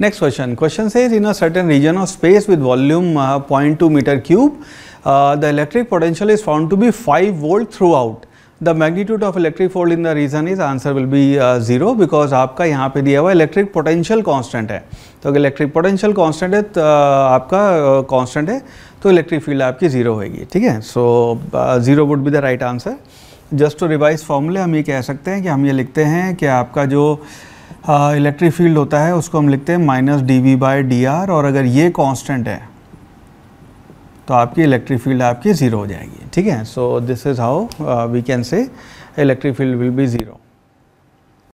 next question question से is in a certain region of space with volume point two metre cube the electric potential is found to be five volt throughout the magnitude of electric field in the region is answer will be zero because आपका यहाँ पे दिया हुआ electric potential constant है तो अगर electric potential constant है आपका कॉन्स्टेंट है तो इलेक्ट्रिक uh, फील्ड uh, तो आपकी जीरो होगी ठीक है so zero would be the right answer just to revise फॉर्मूले हम ये कह सकते हैं कि हम ये लिखते हैं कि आपका जो इलेक्ट्रिक फील्ड होता है उसको हम लिखते हैं minus D V by D R और अगर ये कांस्टेंट है तो आपकी इलेक्ट्रिक फील्ड आपकी ज़ीरो हो जाएगी ठीक है so this is how we can say electric field will be zero